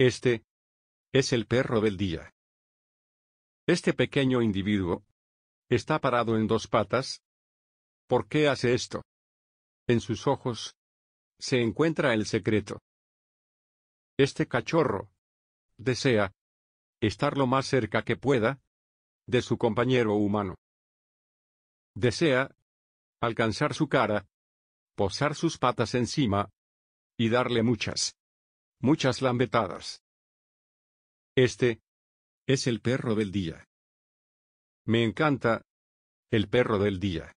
Este es el perro del día. Este pequeño individuo está parado en dos patas. ¿Por qué hace esto? En sus ojos se encuentra el secreto. Este cachorro desea estar lo más cerca que pueda de su compañero humano. Desea alcanzar su cara, posar sus patas encima y darle muchas Muchas lambetadas. Este es el perro del día. Me encanta. El perro del día.